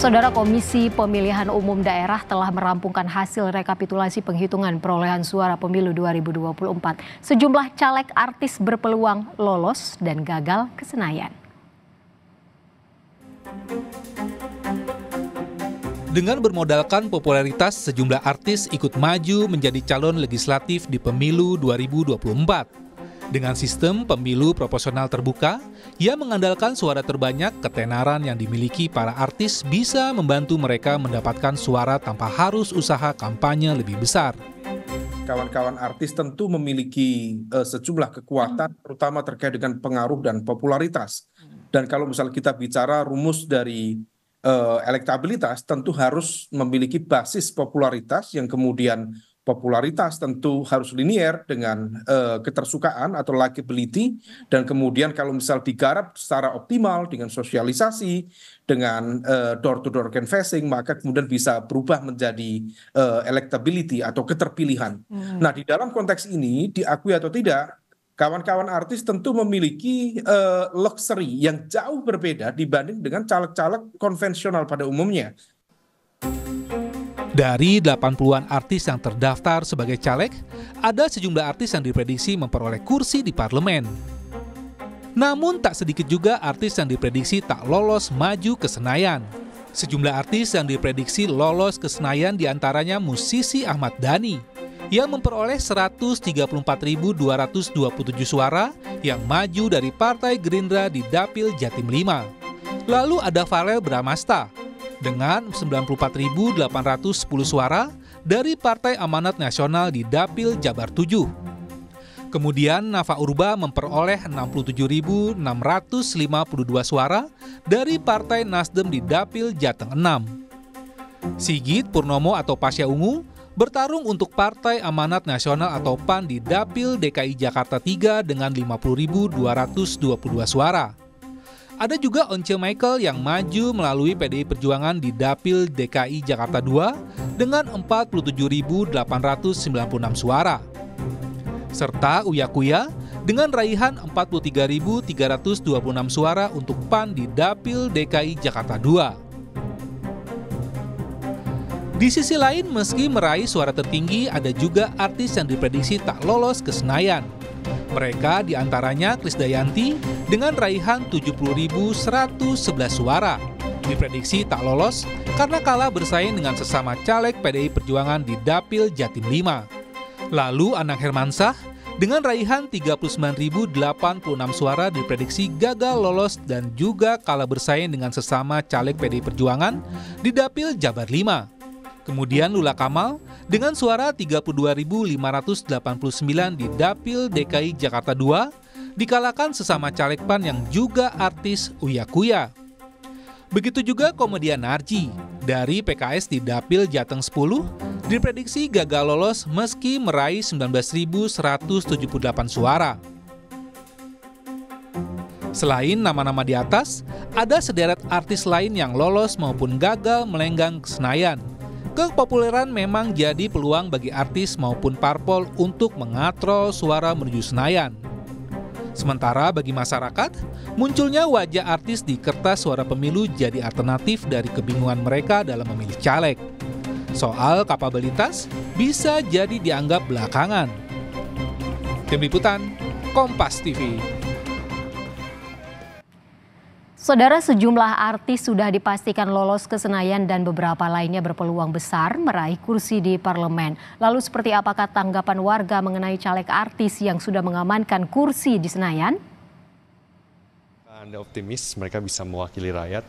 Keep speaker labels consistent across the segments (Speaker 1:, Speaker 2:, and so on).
Speaker 1: Saudara Komisi Pemilihan Umum Daerah telah merampungkan hasil rekapitulasi penghitungan perolehan suara pemilu 2024. Sejumlah caleg artis berpeluang lolos dan gagal ke Senayan.
Speaker 2: Dengan bermodalkan popularitas, sejumlah artis ikut maju menjadi calon legislatif di pemilu 2024. Dengan sistem pemilu proporsional terbuka, ia mengandalkan suara terbanyak ketenaran yang dimiliki para artis bisa membantu mereka mendapatkan suara tanpa harus usaha kampanye lebih besar. Kawan-kawan artis tentu memiliki uh, sejumlah kekuatan, terutama terkait dengan pengaruh dan popularitas. Dan kalau misal kita bicara rumus dari uh, elektabilitas, tentu harus memiliki basis popularitas yang kemudian popularitas tentu harus linier dengan eh, ketersukaan atau likability dan kemudian kalau misal digarap secara optimal dengan sosialisasi dengan door to door canvassing maka kemudian bisa berubah menjadi eh, electability atau keterpilihan. Hmm. Nah, di dalam konteks ini diakui atau tidak kawan-kawan artis tentu memiliki uh, luxury yang jauh berbeda dibanding dengan caleg-caleg konvensional pada umumnya dari 80-an artis yang terdaftar sebagai caleg, ada sejumlah artis yang diprediksi memperoleh kursi di parlemen. Namun tak sedikit juga artis yang diprediksi tak lolos maju ke Senayan. Sejumlah artis yang diprediksi lolos ke Senayan diantaranya musisi Ahmad Dhani, yang memperoleh 134.227 suara yang maju dari Partai Gerindra di Dapil Jatim 5. Lalu ada Farel Bramasta dengan 94.810 suara dari Partai Amanat Nasional di Dapil Jabar 7. Kemudian Nafa Urba memperoleh 67.652 suara dari Partai Nasdem di Dapil Jateng 6. Sigit Purnomo atau Pasya Ungu bertarung untuk Partai Amanat Nasional atau PAN di Dapil DKI Jakarta 3 dengan 50.222 suara. Ada juga Once Michael yang maju melalui PDI Perjuangan di Dapil DKI Jakarta II dengan 47.896 suara. Serta Uya Kuya dengan raihan 43.326 suara untuk PAN di Dapil DKI Jakarta II. Di sisi lain, meski meraih suara tertinggi, ada juga artis yang diprediksi tak lolos ke Senayan. Mereka diantaranya Dayanti dengan raihan 70.111 suara. Diprediksi tak lolos karena kalah bersaing dengan sesama caleg PDI Perjuangan di Dapil Jatim 5. Lalu Anang Hermansah dengan raihan 39.086 suara diprediksi gagal lolos dan juga kalah bersaing dengan sesama caleg PDI Perjuangan di Dapil Jabar 5. Kemudian Lula Kamal dengan suara 32.589 di Dapil DKI Jakarta II dikalahkan sesama caleg PAN yang juga artis Uya Kuya. Begitu juga komedian Narji dari PKS di Dapil Jateng 10 diprediksi gagal lolos meski meraih 19.178 suara. Selain nama-nama di atas, ada sederet artis lain yang lolos maupun gagal melenggang ke Senayan. Kepopuleran memang jadi peluang bagi artis maupun parpol untuk mengatrol suara menuju Senayan. Sementara bagi masyarakat, munculnya wajah artis di kertas suara pemilu jadi alternatif dari kebingungan mereka dalam memilih caleg. Soal kapabilitas bisa jadi dianggap belakangan. Tim Liputan, Kompas TV.
Speaker 1: Saudara sejumlah artis sudah dipastikan lolos ke Senayan dan beberapa lainnya berpeluang besar meraih kursi di parlemen. Lalu seperti apakah tanggapan warga mengenai caleg artis yang sudah mengamankan kursi di Senayan?
Speaker 3: Anda optimis mereka bisa mewakili rakyat?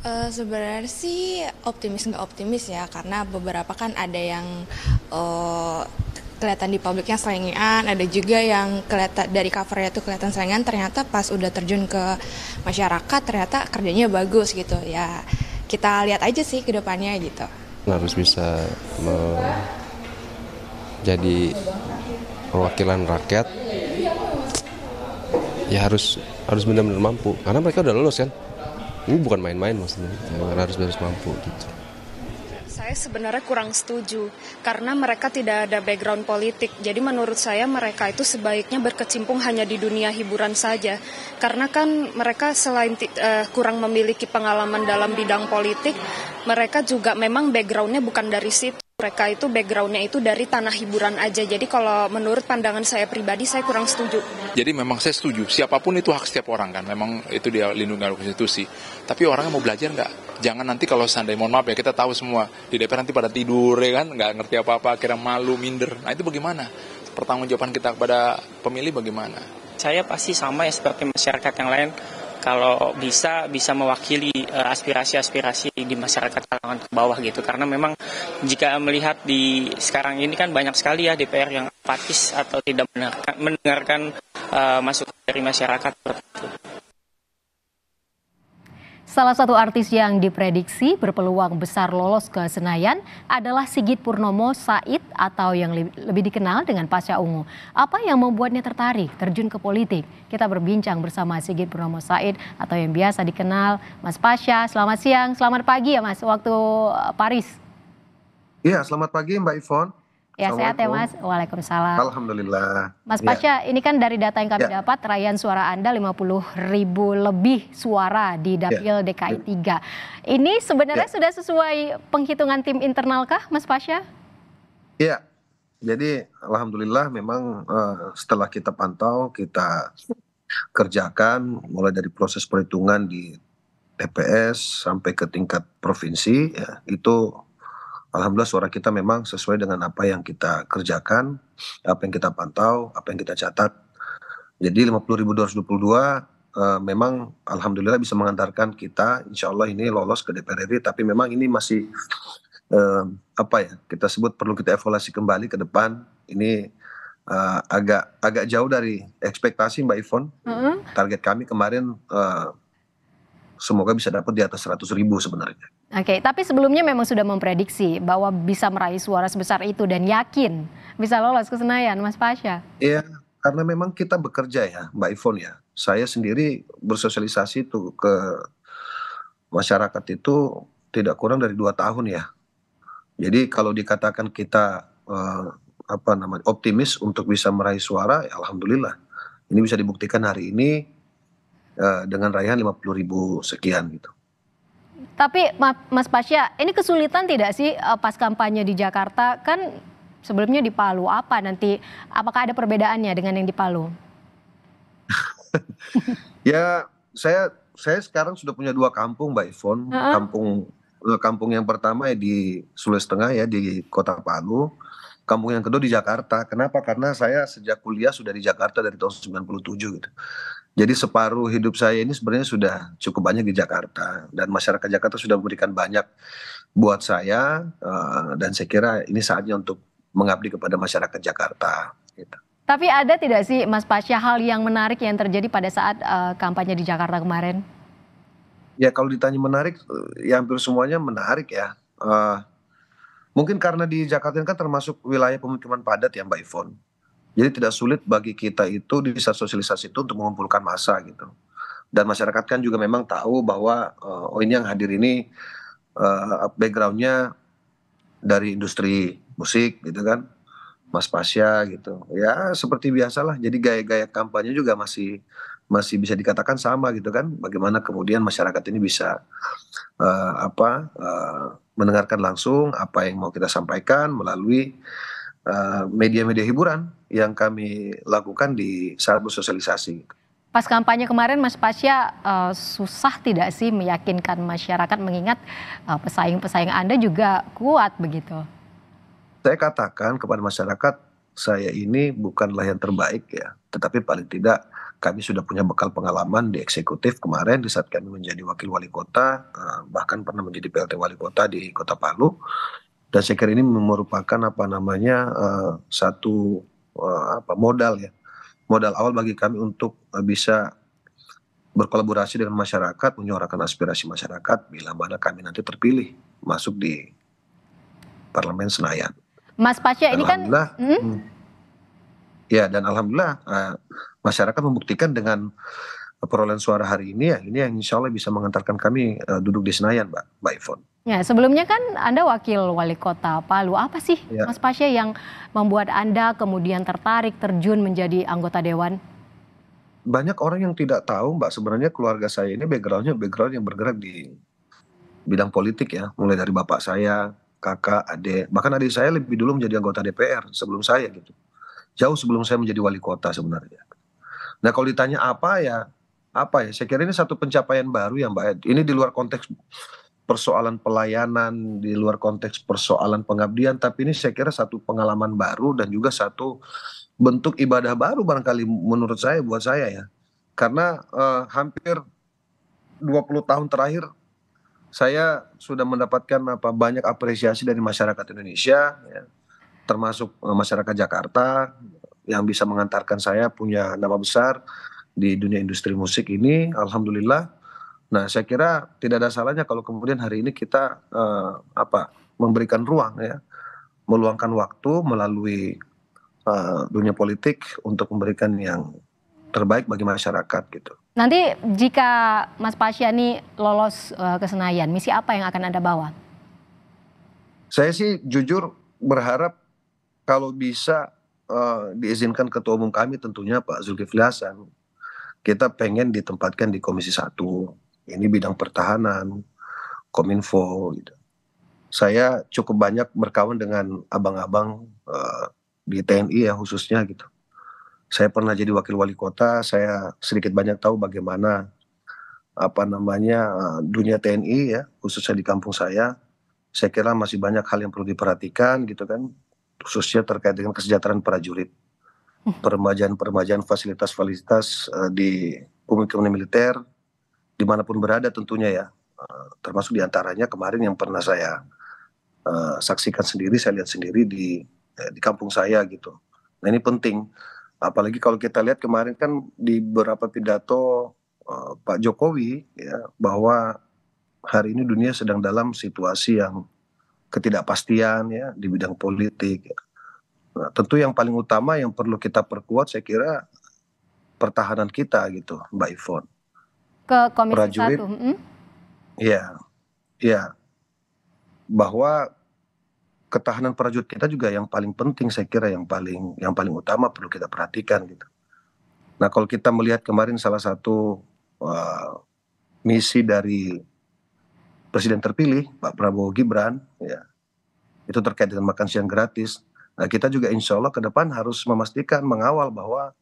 Speaker 1: Uh, sebenarnya sih optimis nggak optimis ya karena beberapa kan ada yang uh, kelihatan di publiknya selengean, ada juga yang kelihatan dari covernya tuh kelihatan selengean, ternyata pas udah terjun ke masyarakat ternyata kerjanya bagus gitu. Ya kita lihat aja sih ke depannya gitu. Harus bisa
Speaker 2: menjadi perwakilan rakyat ya harus harus benar-benar mampu karena mereka udah lulus kan ini bukan main-main maksudnya ya, harus harus mampu gitu
Speaker 1: saya sebenarnya kurang setuju karena mereka tidak ada background politik. Jadi menurut saya mereka itu sebaiknya berkecimpung hanya di dunia hiburan saja. Karena kan mereka selain uh, kurang memiliki pengalaman dalam bidang politik, mereka juga memang backgroundnya bukan dari situ. Mereka itu backgroundnya itu dari tanah hiburan aja. Jadi kalau menurut pandangan saya pribadi, saya kurang setuju.
Speaker 2: Jadi memang saya setuju. Siapapun itu hak setiap orang kan. Memang itu dia lindungi oleh konstitusi. Tapi orang yang mau belajar nggak? Jangan nanti kalau sandai mohon maaf ya, kita tahu semua. Di DPR nanti pada tidur ya kan, nggak ngerti apa-apa, kira malu, minder. Nah itu bagaimana? Pertanggungjawaban kita kepada pemilih bagaimana? Saya pasti sama ya seperti masyarakat yang lain kalau bisa bisa mewakili eh, aspirasi-aspirasi uh, di masyarakat kalangan ke bawah gitu karena memang jika melihat di sekarang ini kan banyak sekali ya DPR yang apatis atau tidak mendengarkan, uh, masukan dari masyarakat tertentu.
Speaker 1: Salah satu artis yang diprediksi berpeluang besar lolos ke Senayan adalah Sigit Purnomo Said atau yang lebih dikenal dengan Pasha Ungu. Apa yang membuatnya tertarik terjun ke politik? Kita berbincang bersama Sigit Purnomo Said atau yang biasa dikenal Mas Pasha. Selamat siang, selamat pagi ya Mas waktu eh, Paris.
Speaker 3: Iya, selamat pagi Mbak Ivon. Ya sehat ya Mas.
Speaker 1: Waalaikumsalam.
Speaker 3: Alhamdulillah. Mas ya. Pasha, ya.
Speaker 1: ini kan dari data yang kami ya. dapat, raihan suara Anda 50 ribu lebih suara di ya. Dapil ya. DKI 3. Ini sebenarnya ya. sudah sesuai penghitungan tim internal kah Mas Pasha?
Speaker 3: Iya. Jadi Alhamdulillah memang uh, setelah kita pantau, kita kerjakan mulai dari proses perhitungan di TPS sampai ke tingkat provinsi ya, itu alhamdulillah suara kita memang sesuai dengan apa yang kita kerjakan, apa yang kita pantau, apa yang kita catat. Jadi 50.222 uh, eh, memang alhamdulillah bisa mengantarkan kita insya Allah ini lolos ke DPR RI tapi memang ini masih uh, apa ya kita sebut perlu kita evaluasi kembali ke depan ini uh, agak agak jauh dari ekspektasi Mbak Ivon mm -hmm. target kami kemarin uh, semoga bisa dapat di atas 100 ribu sebenarnya.
Speaker 1: Oke, okay, tapi sebelumnya memang sudah memprediksi bahwa bisa meraih suara sebesar itu dan yakin bisa lolos ke Senayan, Mas Pasha.
Speaker 3: Iya, karena memang kita bekerja ya, Mbak Ivon ya. Saya sendiri bersosialisasi itu ke masyarakat itu tidak kurang dari dua tahun ya. Jadi kalau dikatakan kita eh, apa namanya optimis untuk bisa meraih suara, ya alhamdulillah. Ini bisa dibuktikan hari ini Eh, dengan raihan 50 ribu sekian gitu.
Speaker 1: Tapi Mas Pasya, ini kesulitan tidak sih eh, pas kampanye di Jakarta? Kan sebelumnya di Palu apa nanti? Apakah ada perbedaannya dengan yang di Palu?
Speaker 3: ya, saya saya sekarang sudah punya dua kampung, Mbak Ivon. Uh -huh. Kampung eh, kampung yang pertama ya di Sulawesi Tengah ya di Kota Palu. Kampung yang kedua di Jakarta. Kenapa? Karena saya sejak kuliah sudah di Jakarta dari tahun 97 gitu. Jadi separuh hidup saya ini sebenarnya sudah cukup banyak di Jakarta dan masyarakat Jakarta sudah memberikan banyak buat saya eh, dan saya kira ini saatnya untuk mengabdi kepada masyarakat Jakarta. Gitu.
Speaker 1: Tapi ada tidak sih Mas Pasha hal yang menarik yang terjadi pada saat eh, kampanye di Jakarta kemarin?
Speaker 3: Ya kalau ditanya menarik, ya hampir semuanya menarik ya. Eh, mungkin karena di Jakarta ini kan termasuk wilayah pemukiman padat ya Mbak Ivon. Jadi tidak sulit bagi kita itu di saat sosialisasi itu untuk mengumpulkan massa gitu. Dan masyarakat kan juga memang tahu bahwa uh, oh ini yang hadir ini uh, backgroundnya dari industri musik gitu kan, Mas Pasya gitu. Ya seperti biasalah. Jadi gaya-gaya kampanye juga masih masih bisa dikatakan sama gitu kan. Bagaimana kemudian masyarakat ini bisa uh, apa uh, mendengarkan langsung apa yang mau kita sampaikan melalui Eh, media-media hiburan yang kami lakukan di saat bersosialisasi.
Speaker 1: Pas kampanye kemarin Mas Pasya uh, eh, susah tidak sih meyakinkan masyarakat mengingat eh, pesaing-pesaing uh, Anda juga kuat begitu?
Speaker 3: Saya katakan kepada masyarakat saya ini bukanlah yang terbaik ya, tetapi paling tidak kami sudah punya bekal pengalaman di eksekutif kemarin di saat kami menjadi wakil wali kota, bahkan pernah menjadi PLT wali kota di kota Palu dan saya kira ini merupakan apa namanya uh, satu uh, apa modal ya modal awal bagi kami untuk uh, bisa berkolaborasi dengan masyarakat, menyuarakan aspirasi masyarakat bila mana kami nanti terpilih masuk di parlemen Senayan.
Speaker 1: Mas Pasya ini kan
Speaker 3: hmm? hmm? Ya, dan alhamdulillah uh, masyarakat membuktikan dengan perolehan suara hari ini ya ini yang insya Allah bisa mengantarkan kami uh, duduk di Senayan, Mbak, Mbak Ivon.
Speaker 1: Ya, sebelumnya kan Anda wakil wali kota Palu. Apa sih ya. Mas Pasya yang membuat Anda kemudian tertarik terjun menjadi anggota dewan?
Speaker 3: Banyak orang yang tidak tahu, Mbak, sebenarnya keluarga saya ini backgroundnya background yang bergerak di bidang politik ya, mulai dari bapak saya, kakak, adik, bahkan adik saya lebih dulu menjadi anggota DPR sebelum saya gitu. Jauh sebelum saya menjadi wali kota sebenarnya. Nah, kalau ditanya apa ya, apa ya? Saya kira ini satu pencapaian baru ya, Mbak. Ini di luar konteks persoalan pelayanan di luar konteks persoalan pengabdian tapi ini saya kira satu pengalaman baru dan juga satu bentuk ibadah baru barangkali menurut saya buat saya ya karena uh, hampir 20 tahun terakhir saya sudah mendapatkan apa banyak apresiasi dari masyarakat Indonesia ya, termasuk uh, masyarakat Jakarta yang bisa mengantarkan saya punya nama besar di dunia industri musik ini alhamdulillah Nah, saya kira tidak ada salahnya kalau kemudian hari ini kita uh, apa memberikan ruang ya, meluangkan waktu melalui uh, dunia politik untuk memberikan yang terbaik bagi masyarakat gitu.
Speaker 1: Nanti jika Mas Pasyani lolos uh, ke Senayan, misi apa yang akan Anda bawa?
Speaker 3: Saya sih jujur berharap kalau bisa uh, diizinkan ketua umum kami tentunya Pak Zulkifli Hasan kita pengen ditempatkan di Komisi 1 ini bidang pertahanan, kominfo. Gitu. Saya cukup banyak berkawan dengan abang-abang uh, di TNI ya khususnya gitu. Saya pernah jadi wakil wali kota, saya sedikit banyak tahu bagaimana apa namanya eh, dunia TNI ya khususnya di kampung saya. Saya kira masih banyak hal yang perlu diperhatikan gitu kan, khususnya terkait dengan kesejahteraan prajurit hmm. permajaan-permajaan fasilitas-fasilitas uh, di komunikasi militer dimanapun berada tentunya ya eh, termasuk diantaranya kemarin yang pernah saya uh, saksikan sendiri, saya lihat sendiri di eh, di kampung saya gitu. Nah ini penting, apalagi kalau kita lihat kemarin kan di beberapa pidato uh, Pak Jokowi ya bahwa hari ini dunia sedang dalam situasi yang ketidakpastian ya di bidang politik. Nah, tentu yang paling utama yang perlu kita perkuat saya kira pertahanan kita gitu, Mbak Ivon
Speaker 1: ke Komisi prajurit, Iya. Hmm?
Speaker 3: Ya, ya. Bahwa ketahanan prajurit kita juga yang paling penting saya kira yang paling yang paling utama perlu kita perhatikan gitu. Nah, kalau kita melihat kemarin salah satu uh, misi dari presiden terpilih Pak Prabowo Gibran, ya itu terkait dengan makan siang gratis. Nah, kita juga insya Allah ke depan harus memastikan mengawal bahwa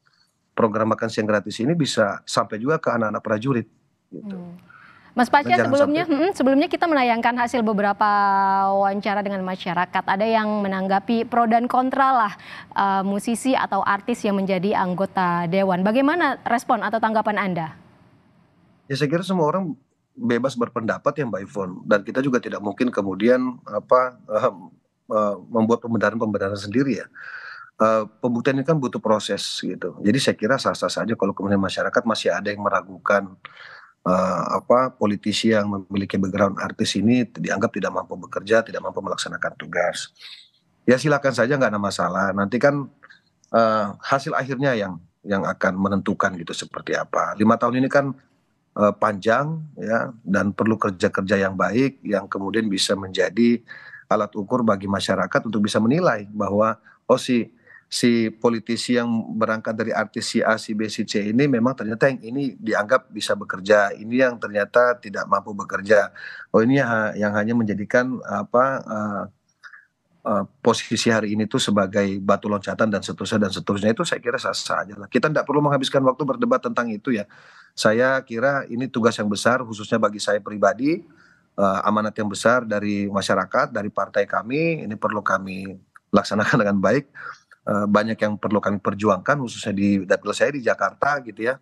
Speaker 3: program makan siang gratis ini bisa sampai juga ke anak-anak prajurit. Gitu. Hmm.
Speaker 1: Mas Pasya sebelumnya sampai... hmm, sebelumnya kita menayangkan hasil beberapa wawancara dengan masyarakat. Ada yang menanggapi pro dan kontra lah uh, musisi atau artis yang menjadi anggota dewan. Bagaimana respon atau tanggapan Anda?
Speaker 3: Ya saya kira semua orang bebas berpendapat ya Mbak Ivon dan kita juga tidak mungkin kemudian apa uh, uh, membuat pembenaran-pembenaran sendiri ya. Eh, pembuktian ini kan butuh proses gitu. Jadi saya kira sah-sah saja kalau kemudian masyarakat masih ada yang meragukan uh, apa politisi yang memiliki background artis ini dianggap tidak mampu bekerja, tidak mampu melaksanakan tugas. Ya silakan saja nggak ada masalah. Nanti kan uh, hasil akhirnya yang yang akan menentukan gitu seperti apa. Lima tahun ini kan uh, panjang ya dan perlu kerja-kerja yang baik yang kemudian bisa menjadi alat ukur bagi masyarakat untuk bisa menilai bahwa oh si si politisi yang berangkat dari artis si A, si B, si C ini memang ternyata yang ini dianggap bisa bekerja, ini yang ternyata tidak mampu bekerja. Oh ini yang hanya menjadikan apa uh, uh, posisi hari ini tuh sebagai batu loncatan dan seterusnya dan seterusnya itu saya kira sah-sah aja lah. Kita tidak perlu menghabiskan waktu berdebat tentang itu ya. Saya kira ini tugas yang besar khususnya bagi saya pribadi uh, amanat yang besar dari masyarakat, dari partai kami ini perlu kami laksanakan dengan baik Eh, banyak yang perlu kami perjuangkan khususnya di dapil saya di Jakarta gitu ya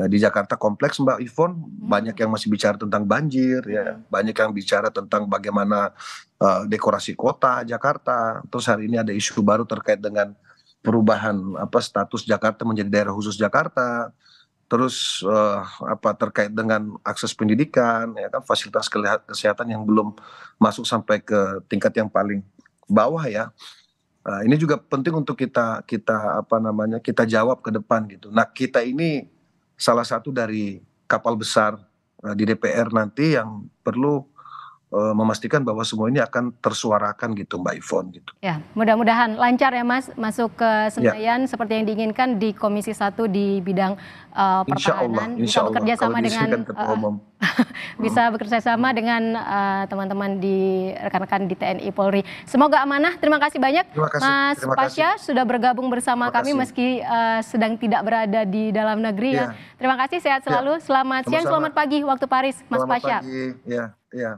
Speaker 3: eh, di Jakarta kompleks Mbak Ivon hmm. banyak yang masih bicara tentang banjir ya. hmm. banyak yang bicara tentang bagaimana uh, dekorasi kota Jakarta terus hari ini ada isu baru terkait dengan perubahan apa status Jakarta menjadi daerah khusus Jakarta terus uh, apa terkait dengan akses pendidikan ya kan fasilitas kesehatan yang belum masuk sampai ke tingkat yang paling bawah ya Nah, ini juga penting untuk kita kita apa namanya kita jawab ke depan gitu. Nah kita ini salah satu dari kapal besar uh, di DPR nanti yang perlu Eh, memastikan bahwa semua ini akan tersuarakan gitu Mbak Ivon gitu.
Speaker 1: Ya, mudah-mudahan lancar ya Mas masuk ke ya. Senayan ya. seperti yang diinginkan di Komisi 1 di bidang uh, insya Allah, insya kan eh, bisa hmm. bekerja sama hmm. dengan uh, bisa bekerja sama dengan teman-teman di rekan-rekan di TNI Polri. Semoga amanah. Terima kasih banyak terima kasih, Mas terima kasih. sudah bergabung bersama kami meski uh, sedang tidak berada di dalam negeri ya. ya. Terima kasih sehat ya. selalu. Ya. Selamat siang, selamat pagi waktu Paris Mas selamat Pasha.
Speaker 3: Pagi. Ya, ya.